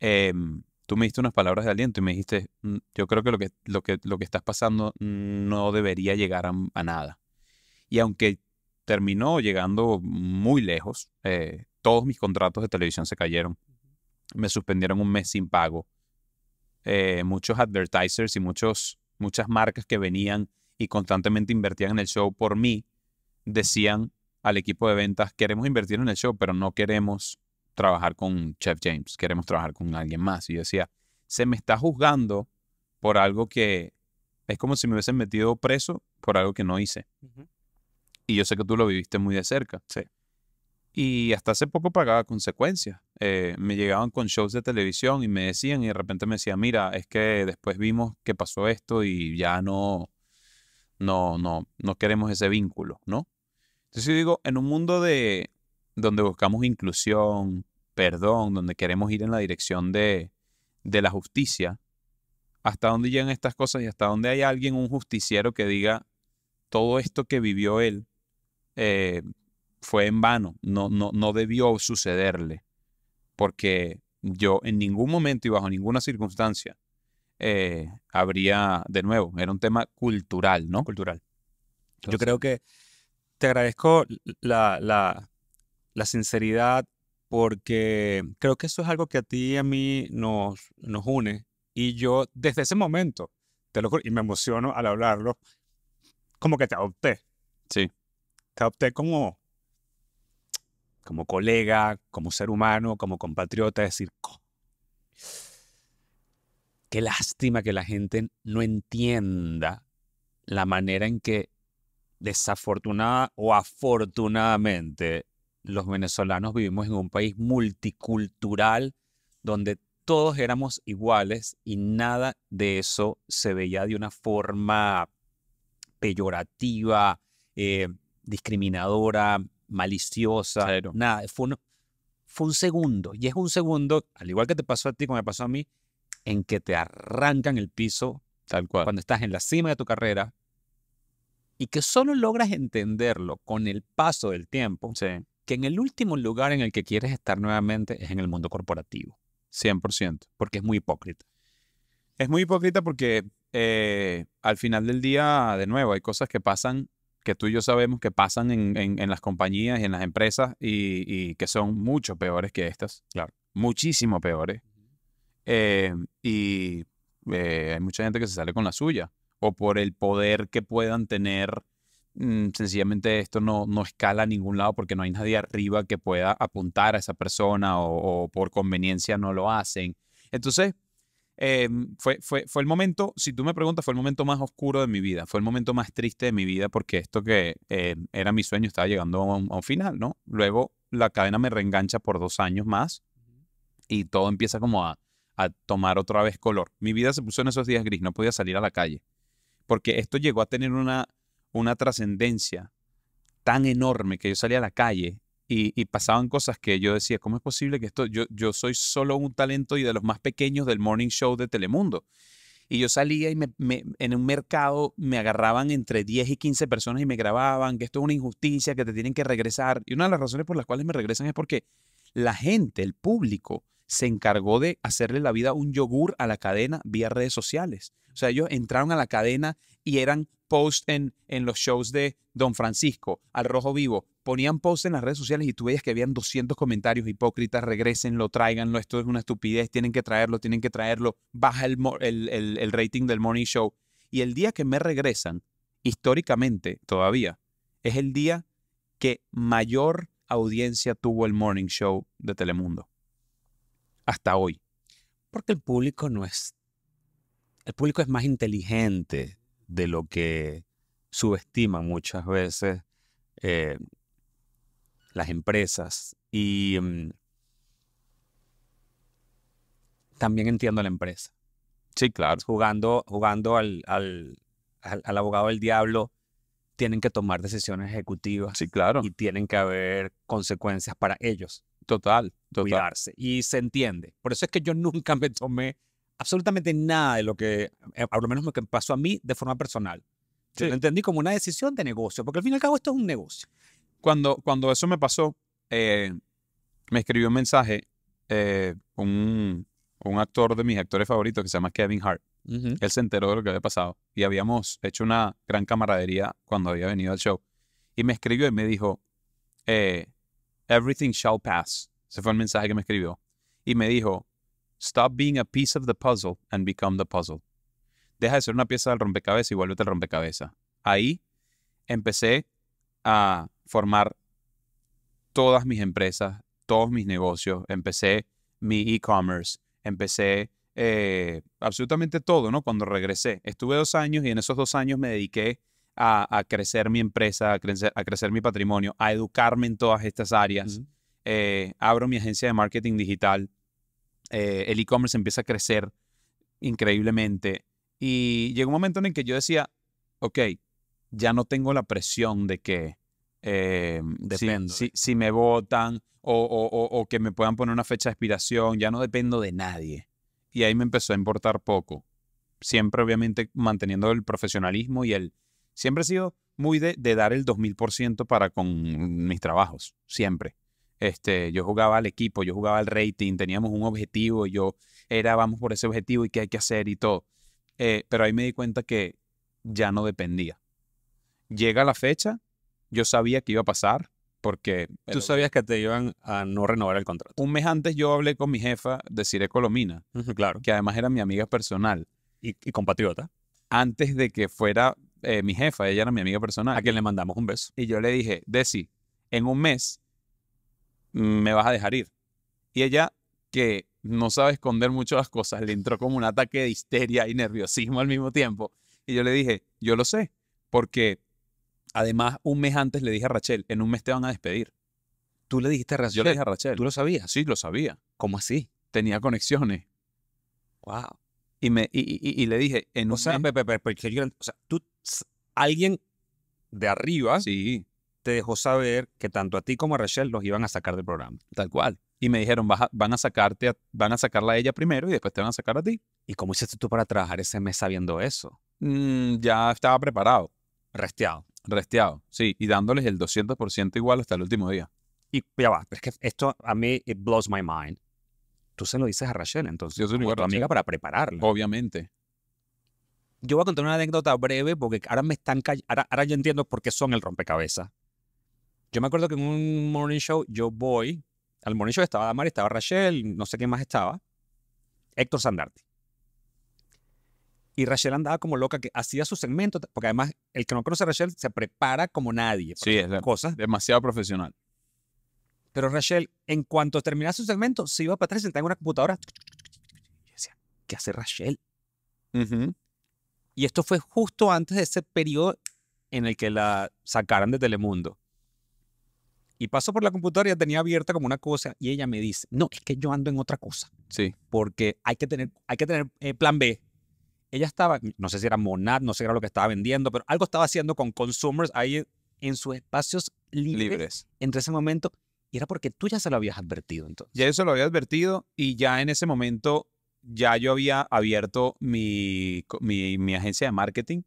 Em, tú me diste unas palabras de aliento y me dijiste, mm, yo creo que lo que, lo que, lo que estás pasando no debería llegar a, nada. Y aunque terminó llegando muy lejos, eh, todos mis contratos de televisión se cayeron. Me suspendieron un mes sin pago. Eh, muchos advertisers y muchos, muchas marcas que venían y constantemente invertían en el show por mí, decían al equipo de ventas, queremos invertir en el show, pero no queremos trabajar con Chef James, queremos trabajar con alguien más. Y yo decía, se me está juzgando por algo que es como si me hubiesen metido preso por algo que no hice. Y yo sé que tú lo viviste muy de cerca. Sí. Y hasta hace poco pagaba consecuencias. Eh, me llegaban con shows de televisión y me decían, y de repente me decía mira, es que después vimos que pasó esto y ya no, no, no, no queremos ese vínculo, ¿no? Entonces yo digo, en un mundo de donde buscamos inclusión, perdón, donde queremos ir en la dirección de, de la justicia, hasta dónde llegan estas cosas y hasta dónde hay alguien, un justiciero que diga todo esto que vivió él, eh, fue en vano, no, no, debió sucederle, porque yo en ningún momento y bajo ninguna circunstancia eh, habría, de nuevo, era un tema cultural, ¿no? Cultural. yo creo que te agradezco la, la, la, sinceridad porque creo que eso es algo que a ti y a mí nos, nos une. Y yo desde ese momento, te lo y me emociono al hablarlo, como que te adopté. Sí. Te adopté como, como colega, como ser humano, como compatriota, decir, qué lástima que la gente no entienda la manera en que desafortunada o afortunadamente los venezolanos vivimos en un país multicultural donde todos éramos iguales y nada de eso se veía de una forma peyorativa, eh, discriminadora, maliciosa. Nada, fue un, fue un segundo. Y es un segundo, al igual que te pasó a ti, como me pasó a mí, en que te arrancan el piso. Tal cual. Cuando estás en la cima de tu carrera y que solo logras entenderlo con el paso del tiempo, que en el último lugar en el que quieres estar nuevamente es en el mundo corporativo. 100%. Porque es muy hipócrita. Es muy hipócrita porque eh, al final del día, de nuevo, hay cosas que pasan que tú y yo sabemos que pasan en, las compañías y en las empresas y, que son mucho peores que estas. Claro. Muchísimo peores. Eh, y eh, hay mucha gente que se sale con la suya. O por el poder que puedan tener, mm, sencillamente esto no, no escala a ningún lado porque no hay nadie arriba que pueda apuntar a esa persona o, o por conveniencia no lo hacen. Entonces, Em, fue, fue, fue el momento, si tú me preguntas, fue el momento más oscuro de mi vida, fue el momento más triste de mi vida porque esto que eh, era mi sueño estaba llegando a un, final, ¿no? Luego la cadena me reengancha por dos años más y todo empieza como a, tomar otra vez color. Mi vida se puso en esos días gris, no podía salir a la calle porque esto llegó a tener una, una trascendencia tan enorme que yo salí a la calle y, pasaban cosas que yo decía, ¿cómo es posible que esto, yo, yo soy solo un talento y de los más pequeños del morning show de Telemundo? Y yo salía y en un mercado me agarraban entre 10 y 15 personas y me grababan, que esto es una injusticia, que te tienen que regresar. Y una de las razones por las cuales me regresan es porque la gente, el público, se encargó de hacerle la vida un yogur a la cadena vía redes sociales. O sea, ellos entraron a la cadena y eran post en, los shows de Don Francisco, al Rojo Vivo, ponían post en las redes sociales y tú veías que habían 200 comentarios hipócritas, regresen, lo tráiganlo, esto es una estupidez, tienen que traerlo, tienen que traerlo, baja el, el, el rating del morning show. Y el día que me regresan, históricamente todavía, es el día que mayor audiencia tuvo el morning show de Telemundo. Hasta hoy. Porque el público no es... El público es más inteligente de lo que subestiman muchas veces eh, las empresas. Y mm, también entiendo a la empresa. Sí, claro. Jugando, jugando al, abogado del diablo, tienen que tomar decisiones ejecutivas. Sí, claro. Y tienen que haber consecuencias para ellos. Total, total. Cuidarse. Y se entiende. Por eso es que yo nunca me tomé absolutamente nada de lo que, eh, a lo menos lo que pasó a mí de forma personal. lo entendí como una decisión de negocio, porque al fin y al cabo esto es un negocio. Cuando, cuando eso me pasó, eh, me escribió un mensaje eh, un, un, actor de mis actores favoritos que se llama Kevin Hart. Él se enteró de lo que había pasado y habíamos hecho una gran camaradería cuando había venido al show. Y me escribió y me dijo, Everything shall pass. Ese fue el mensaje que me escribió. Y me dijo, Stop being a piece of the puzzle and become the puzzle. Deja de ser una pieza del rompecabezas y vuélvete al rompecabezas. Ahí empecé a formar todas mis empresas, todos mis negocios, empecé mi e-commerce, empecé eh, absolutamente todo, ¿no? Cuando regresé, estuve dos años y en esos dos años me dediqué a, crecer mi empresa, a crecer, mi patrimonio, a educarme en todas estas áreas. Eh, abro mi agencia de marketing digital eh, el e-commerce empieza a crecer increíblemente. Y llegó un momento en el que yo decía, ok, ya no tengo la presión de que eh, Si, me votan o, que me puedan poner una fecha de expiración, ya no dependo de nadie. Y ahí me empezó a importar poco. Siempre, obviamente, manteniendo el profesionalismo y el... Siempre he sido muy de, de dar el 2000% para con mis trabajos, siempre. Este, yo jugaba al equipo, yo jugaba al rating, teníamos un objetivo, yo era vamos por ese objetivo y qué hay que hacer y todo. Eh, pero ahí me di cuenta que ya no dependía. Llega la fecha, yo sabía que iba a pasar porque... Tú sabías que te iban a no renovar el contrato. Un mes antes yo hablé con mi jefa de Cire Colomina, claro. que además era mi amiga personal. y, compatriota. Antes de que fuera eh, mi jefa, ella era mi amiga personal. A quien le mandamos un beso. Y yo le dije, Desi, en un mes me vas a dejar ir. Y ella, que no sabe esconder mucho las cosas, le entró como un ataque de histeria y nerviosismo al mismo tiempo. Y yo le dije, yo lo sé, porque además un mes antes le dije a Rachel, en un mes te van a despedir. Tú le dijiste a Rachel. Yo le dije a Rachel. ¿Tú lo sabías? Sí, lo sabía. ¿Cómo así? Tenía conexiones. Wow. Y, me, y, le dije, en un mes... alguien de arriba sí te dejó saber que tanto a ti como a Rachel los iban a sacar del programa. Tal cual. Y me dijeron, van a sacarte, van a sacarla a ella primero y después te van a sacar a ti. ¿Y cómo hiciste tú para trabajar ese mes sabiendo eso? Mm, ya estaba preparado. Resteado. Resteado, sí. Y dándoles el 200% igual hasta el último día. Y ya va, es que esto a mí, it blows my mind. Tú se lo dices a Rachel, entonces. Yo soy amiga para prepararla. Obviamente. Yo voy a contar una anécdota breve porque ahora me están ahora yo entiendo por qué son el rompecabezas. Yo me acuerdo que en un morning show yo voy, al morning show estaba Damari, estaba Rachel, no sé quién más estaba, Héctor sandarte Y Rachel andaba como loca, que hacía su segmento, porque además el que no conoce a Rachel se prepara como nadie. Sí, es cosas. demasiado profesional. Pero Rachel, en cuanto terminaba su segmento, se iba para atrás y sentaba en una computadora. y decía, ¿qué hace Rachel? Y esto fue justo antes de ese periodo en el que la sacaran de Telemundo. Y paso por la computadora y tenía abierta como una cosa y ella me dice, no, es que yo ando en otra cosa. Sí. Porque hay que tener, hay que tener eh, plan B. Ella estaba, no sé si era Monad, no sé si era lo que estaba vendiendo, pero algo estaba haciendo con consumers ahí en sus espacios libres, libres. entre ese momento. Y era porque tú ya se lo habías advertido entonces. Ya yo se lo había advertido y ya en ese momento ya yo había abierto mi, mi, mi agencia de marketing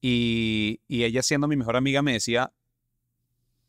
y, y ella siendo mi mejor amiga me decía,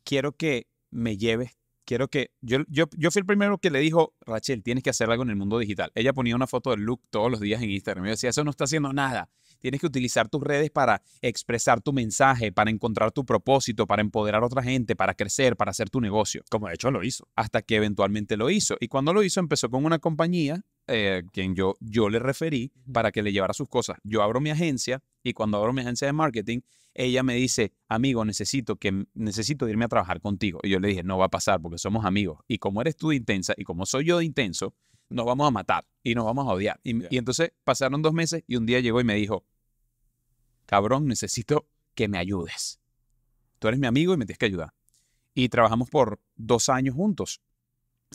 quiero que me lleves. Quiero que. Yo, yo, yo fui el primero que le dijo, Rachel, tienes que hacer algo en el mundo digital. Ella ponía una foto del look todos los días en Instagram. Yo decía, eso no está haciendo nada. Tienes que utilizar tus redes para expresar tu mensaje, para encontrar tu propósito, para empoderar a otra gente, para crecer, para hacer tu negocio. Como de hecho lo hizo. Hasta que eventualmente lo hizo. Y cuando lo hizo, empezó con una compañía eh, quien yo, yo le referí para que le llevara sus cosas. Yo abro mi agencia y cuando abro mi agencia de marketing, ella me dice, amigo, necesito, que, necesito irme a trabajar contigo. Y yo le dije, no va a pasar porque somos amigos. Y como eres tú de intensa y como soy yo de intenso, nos vamos a matar y nos vamos a odiar. Y, entonces pasaron dos meses y un día llegó y me dijo, cabrón, necesito que me ayudes. Tú eres mi amigo y me tienes que ayudar. Y trabajamos por dos años juntos.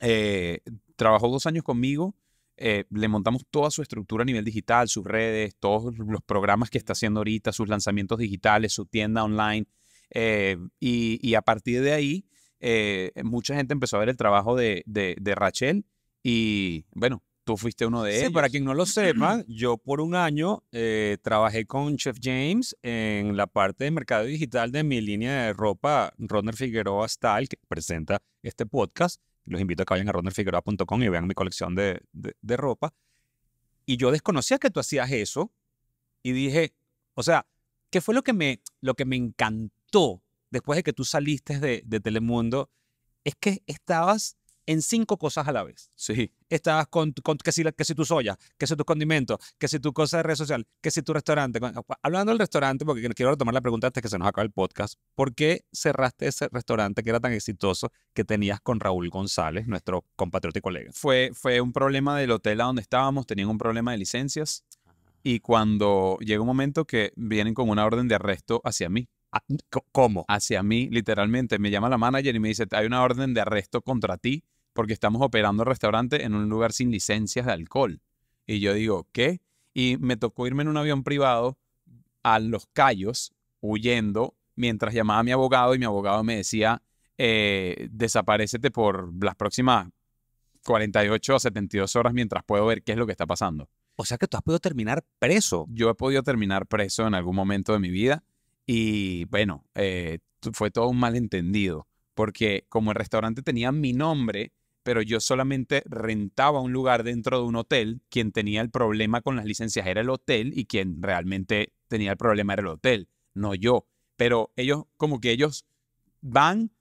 Eh, trabajó dos años conmigo eh, le montamos toda su estructura a nivel digital, sus redes, todos los programas que está haciendo ahorita, sus lanzamientos digitales, su tienda online. Eh, y, a partir de ahí, eh, mucha gente empezó a ver el trabajo de, Rachel y bueno, tú fuiste uno de ellos. Sí, para quien no lo sepa, yo por un año trabajé con Chef James en la parte de mercado digital de mi línea de ropa, Ronner Figueroa Style, que presenta este podcast. Los invito a que vayan a ronderfigueroa.com y vean mi colección de, de, ropa. Y yo desconocía que tú hacías eso y dije, o sea, ¿qué fue lo que me, lo que me encantó después de que tú saliste de, de Telemundo? Es que estabas en cinco cosas a la vez. Sí. Estabas con, con que, si, que si tus ollas, que si tus condimentos, que si tu cosa de red social, que si tu restaurante. Ah, hablando del restaurante, porque quiero retomar la pregunta antes que se nos acabe el podcast. ¿Por qué cerraste ese restaurante que era tan exitoso que tenías con Raúl González, nuestro compatriota y colega? Fue, fue un problema del hotel a donde estábamos, tenían un problema de licencias. Y cuando llega un momento que vienen con una orden de arresto hacia mí. Ah, ¿Cómo? Hacia mí, literalmente. Me llama la manager y me dice, hay una orden de arresto contra ti porque estamos operando el restaurante en un lugar sin licencias de alcohol. Y yo digo, ¿qué? Y me tocó irme en un avión privado a Los Cayos, huyendo, mientras llamaba a mi abogado y mi abogado me decía, eh, desaparecete por las próximas 48 o 72 horas mientras puedo ver qué es lo que está pasando. O sea que tú has podido terminar preso. Yo he podido terminar preso en algún momento de mi vida y bueno, eh, fue todo un malentendido porque como el restaurante tenía mi nombre, pero yo solamente rentaba un lugar dentro de un hotel. Quien tenía el problema con las licencias era el hotel y quien realmente tenía el problema era el hotel, no yo. Pero ellos, como que ellos van,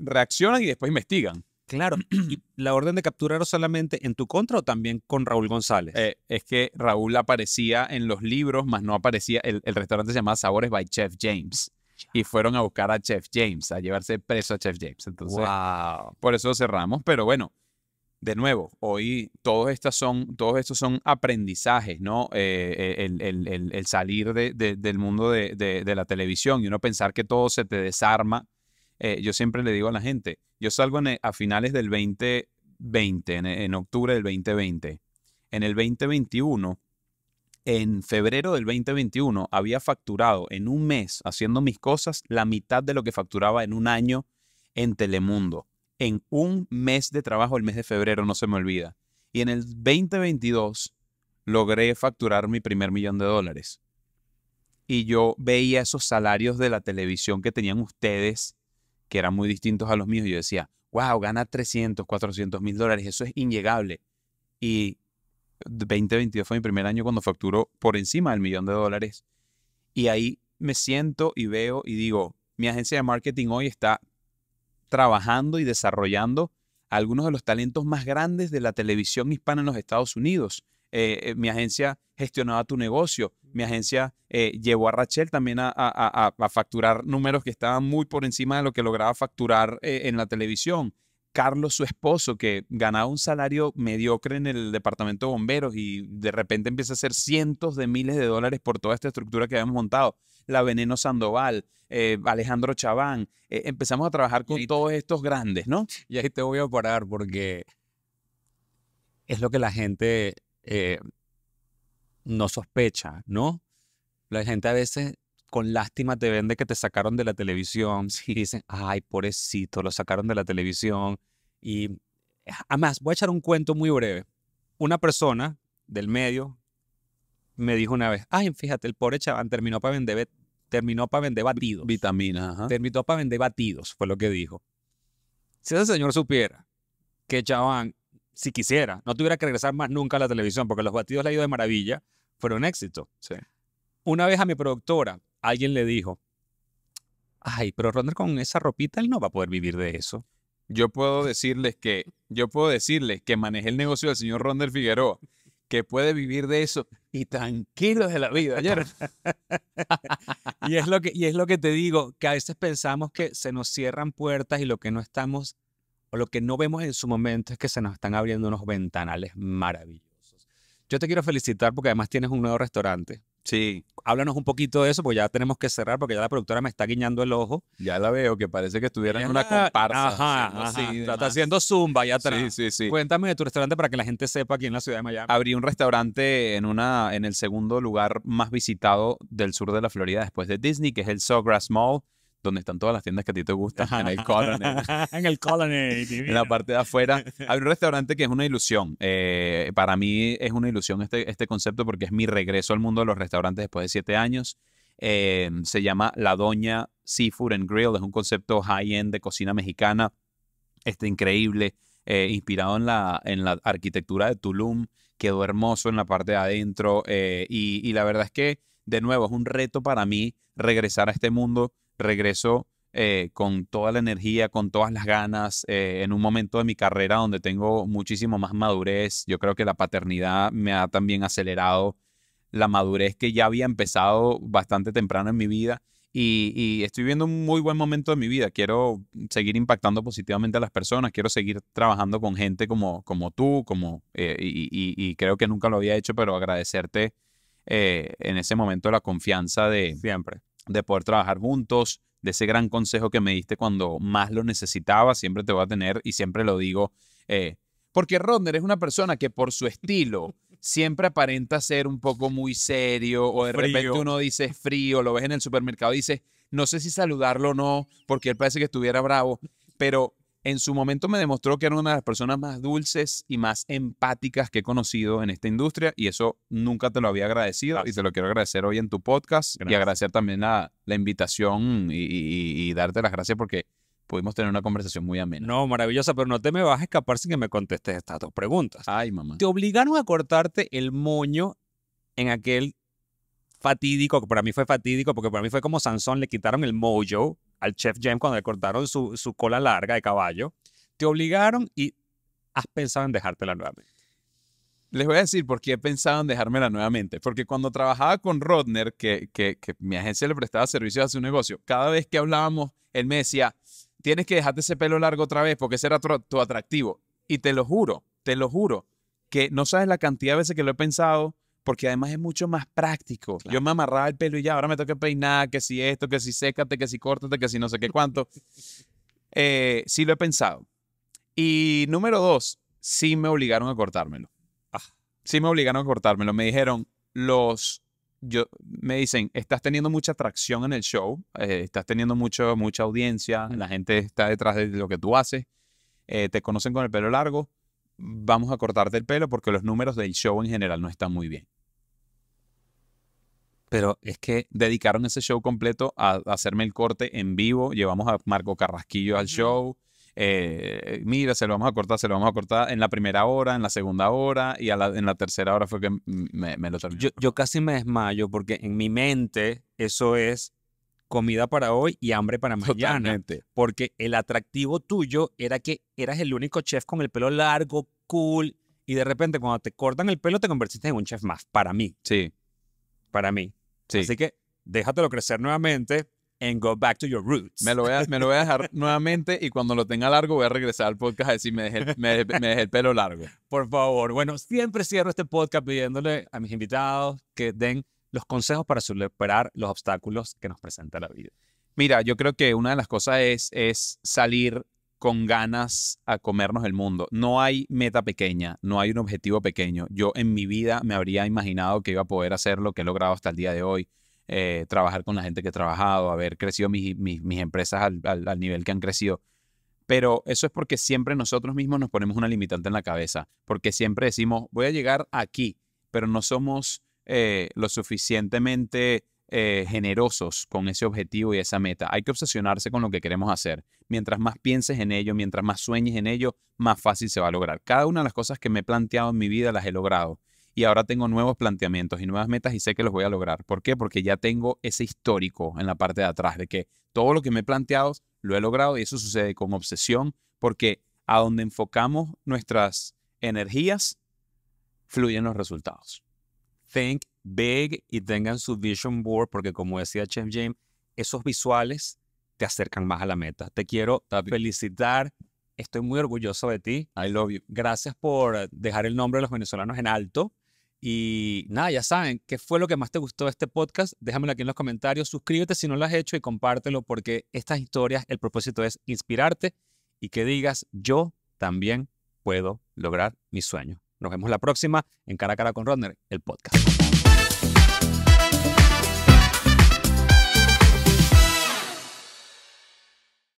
reaccionan y después investigan. Claro, y la orden de captura era solamente en tu contra o también con Raúl González. Eh, es que Raúl aparecía en los libros, más no aparecía. El, restaurante se llamaba Sabores by Chef James y fueron a buscar a Chef James, a llevarse preso a Chef James. Entonces, por eso cerramos, pero bueno, de nuevo, hoy todos, estas son, todos estos son aprendizajes, ¿no? Eh, eh, el, salir del mundo de, la televisión y uno pensar que todo se te desarma. Eh, yo siempre le digo a la gente, yo salgo a finales del 2020, en octubre del 2020. En el 2021 en febrero del 2021 había facturado en un mes haciendo mis cosas la mitad de lo que facturaba en un año en Telemundo. En un mes de trabajo, el mes de febrero, no se me olvida. Y en el 2022 logré facturar mi primer millón de dólares. Y yo veía esos salarios de la televisión que tenían ustedes, que eran muy distintos a los míos. Y yo decía, wow, gana 300, 400 mil dólares, eso es innegable. Y 2022 fue mi primer año cuando facturó por encima del millón de dólares. Y ahí me siento y veo y digo, mi agencia de marketing hoy está trabajando y desarrollando algunos de los talentos más grandes de la televisión hispana en los Estados Unidos. Eh, eh, mi agencia gestionaba tu negocio, mi agencia eh, llevó a Rachel también a, a, facturar números que estaban muy por encima de lo que lograba facturar en la televisión. Carlos, su esposo, que ganaba un salario mediocre en el departamento de bomberos y de repente empieza a hacer cientos de miles de dólares por toda esta estructura que habíamos montado. La Veneno Sandoval, eh, Alejandro Chaván. Eh, empezamos a trabajar con todos estos grandes, ¿no? Y ahí te voy a parar porque es lo que la gente eh, no sospecha, ¿no? La gente a veces con lástima te vende que te sacaron de la televisión. Y dicen, ay, pobrecito, lo sacaron de la televisión. Y además, voy a echar un cuento muy breve. Una persona del medio me dijo una vez, ay, fíjate, el pobre chaván terminó para vender, terminó batidos. Vitaminas, Terminó para vender batidos, fue lo que dijo. Si ese señor supiera que Chaván, si quisiera, no tuviera que regresar más nunca a la televisión, porque los batidos le ha ido de maravilla, fueron un éxito. Sí. Una vez a mi productora alguien le dijo, ay, pero Ronder con esa ropita él no va a poder vivir de eso. Yo puedo decirles que, yo puedo decirles que manejé el negocio del señor Ronder Figueroa, que puede vivir de eso y tranquilo de la vida. y, es lo que, y es lo que te digo, que a veces pensamos que se nos cierran puertas y lo que no estamos o lo que no vemos en su momento es que se nos están abriendo unos ventanales maravillosos. Yo te quiero felicitar porque además tienes un nuevo restaurante. Sí. Háblanos un poquito de eso, porque ya tenemos que cerrar, porque ya la productora me está guiñando el ojo. Ya la veo, que parece que estuviera en una comparsa. Ajá, está haciendo zumba allá atrás. Sí, sí, sí. Cuéntame de tu restaurante para que la gente sepa aquí en la ciudad de Miami. Abrí un restaurante en, una, en el segundo lugar más visitado del sur de la Florida después de Disney, que es el Sawgrass Mall donde están todas las tiendas que a ti te gustan, en el Colony. en el Colony. en la parte de afuera. Hay un restaurante que es una ilusión. Eh, para mí es una ilusión este, este concepto porque es mi regreso al mundo de los restaurantes después de siete años. Eh, se llama La Doña Seafood and Grill. Es un concepto high-end de cocina mexicana. Este increíble, eh, inspirado en la, en la arquitectura de Tulum. Quedó hermoso en la parte de adentro. y la verdad es que, de nuevo, es un reto para mí regresar a este mundo regreso eh, con toda la energía, con todas las ganas, eh, en un momento de mi carrera donde tengo muchísimo más madurez. Yo creo que la paternidad me ha también acelerado la madurez que ya había empezado bastante temprano en mi vida. Y, estoy viendo un muy buen momento de mi vida. Quiero seguir impactando positivamente a las personas, quiero seguir trabajando con gente como, como tú, como, eh, y, creo que nunca lo había hecho, pero agradecerte en ese momento la confianza de... Siempre de poder trabajar juntos, de ese gran consejo que me diste cuando más lo necesitaba, siempre te voy a tener y siempre lo digo. Eh, porque Ronder es una persona que por su estilo siempre aparenta ser un poco muy serio o de repente uno dice frío, lo ves en el supermercado y dices, no sé si saludarlo o no, porque él parece que estuviera bravo, pero en su momento me demostró que era una de las personas más dulces y más empáticas que he conocido en esta industria y eso nunca te lo había agradecido y te lo quiero agradecer hoy en tu podcast y agradecer también la, la invitación y, y darte las gracias porque pudimos tener una conversación muy amena. No, maravillosa, pero no te me vas a escapar sin que me contestes estas dos preguntas. Ay, mamá. ¿Te obligaron a cortarte el moño en aquel fatídico, que para mí fue fatídico, porque para mí fue como Sansón, le quitaron el mojo al chef James cuando le cortaron su, cola larga de caballo, te obligaron y has pensado en dejártela nuevamente. Les voy a decir por qué he pensado en dejármela nuevamente. Porque cuando trabajaba con Rodner, que, mi agencia le prestaba servicios a su negocio, cada vez que hablábamos, él me decía, tienes que dejarte ese pelo largo otra vez porque ese era tu atractivo. Y te lo juro, te lo juro, que no sabes la cantidad de veces que lo he pensado, porque además es mucho más práctico. Yo me amarraba el pelo y ya, ahora me toca peinar, que si esto, que si sécate, que si córtate, que si no sé qué cuánto. Eh, sí lo he pensado. Y número dos, sí me obligaron a cortármelo. Ah, sí me obligaron a cortármelo. Me dijeron, los... Yo, me dicen, estás teniendo mucha atracción en el show, eh, estás teniendo mucho, mucha audiencia, la gente está detrás de lo que tú haces, eh, te conocen con el pelo largo, vamos a cortarte el pelo porque los números del show en general no están muy bien. Pero es que dedicaron ese show completo a, hacerme el corte en vivo. Llevamos a Marco Carrasquillo al show. Eh, mira, se lo vamos a cortar, se lo vamos a cortar en la primera hora, en la segunda hora y en la tercera hora fue que me, lo terminó. Yo, casi me desmayo porque en mi mente eso es comida para hoy y hambre para mañana. Porque el atractivo tuyo era que eras el único chef con el pelo largo, cool y de repente cuando te cortan el pelo te convertiste en un chef más, para mí. Sí. Para mí. Sí. Así que déjatelo crecer nuevamente and go back to your roots. Me lo voy a, me lo voy a dejar nuevamente y cuando lo tenga largo voy a regresar al podcast a decir me dejé, el, el pelo largo. Por favor. Bueno, siempre cierro este podcast pidiéndole a mis invitados que den los consejos para superar los obstáculos que nos presenta la vida. Mira, yo creo que una de las cosas es, es salir con ganas a comernos el mundo. No hay meta pequeña, no hay un objetivo pequeño. Yo en mi vida me habría imaginado que iba a poder hacer lo que he logrado hasta el día de hoy, eh, trabajar con la gente que he trabajado, haber crecido mis, mis, empresas al, nivel que han crecido. Pero eso es porque siempre nosotros mismos nos ponemos una limitante en la cabeza, porque siempre decimos, voy a llegar aquí, pero no somos eh, lo suficientemente eh, generosos con ese objetivo y esa meta. Hay que obsesionarse con lo que queremos hacer. Mientras más pienses en ello, mientras más sueñes en ello, más fácil se va a lograr. Cada una de las cosas que me he planteado en mi vida las he logrado. Y ahora tengo nuevos planteamientos y nuevas metas y sé que los voy a lograr. ¿Por qué? Porque ya tengo ese histórico en la parte de atrás de que todo lo que me he planteado lo he logrado y eso sucede con obsesión porque a donde enfocamos nuestras energías fluyen los resultados. Think big y tengan su vision board, porque como decía Chef James, esos visuales te acercan más a la meta. Te quiero felicitar. Estoy muy orgulloso de ti. I love you. Gracias por dejar el nombre de los venezolanos en alto. Y nada, ya saben, ¿qué fue lo que más te gustó de este podcast? Déjamelo aquí en los comentarios. Suscríbete si no lo has hecho y compártelo porque estas historias, el propósito es inspirarte y que digas, yo también puedo lograr mi sueño Nos vemos la próxima en Cara a Cara con Rodner, el podcast.